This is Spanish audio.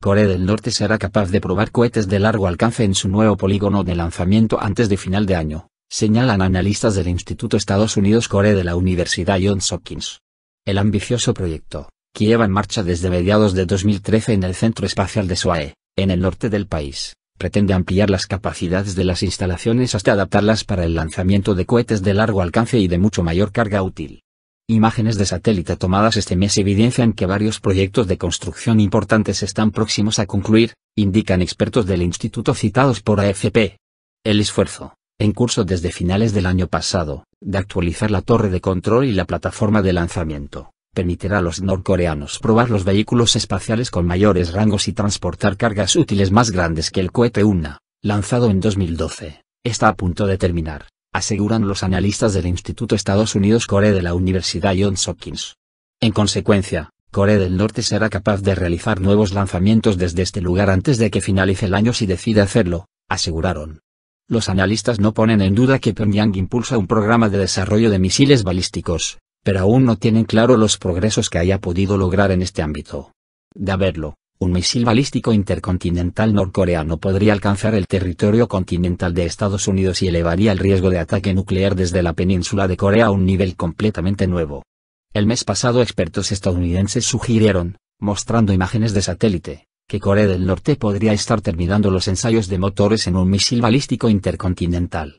Corea del Norte será capaz de probar cohetes de largo alcance en su nuevo polígono de lanzamiento antes de final de año, señalan analistas del Instituto Estados Unidos-Corea de la Universidad Johns Hopkins. El ambicioso proyecto, que lleva en marcha desde mediados de 2013 en el Centro Espacial de Soae, en el norte del país, pretende ampliar las capacidades de las instalaciones hasta adaptarlas para el lanzamiento de cohetes de largo alcance y de mucho mayor carga útil. Imágenes de satélite tomadas este mes evidencian que varios proyectos de construcción importantes están próximos a concluir, indican expertos del instituto citados por AFP. El esfuerzo, en curso desde finales del año pasado, de actualizar la torre de control y la plataforma de lanzamiento, permitirá a los norcoreanos probar los vehículos espaciales con mayores rangos y transportar cargas útiles más grandes que el cohete UNA, lanzado en 2012, está a punto de terminar aseguran los analistas del Instituto Estados Unidos-Corea de la Universidad Johns Hopkins. En consecuencia, Corea del Norte será capaz de realizar nuevos lanzamientos desde este lugar antes de que finalice el año si decide hacerlo, aseguraron. Los analistas no ponen en duda que Pyongyang impulsa un programa de desarrollo de misiles balísticos, pero aún no tienen claro los progresos que haya podido lograr en este ámbito. De haberlo, un misil balístico intercontinental norcoreano podría alcanzar el territorio continental de Estados Unidos y elevaría el riesgo de ataque nuclear desde la península de Corea a un nivel completamente nuevo. El mes pasado expertos estadounidenses sugirieron, mostrando imágenes de satélite, que Corea del Norte podría estar terminando los ensayos de motores en un misil balístico intercontinental.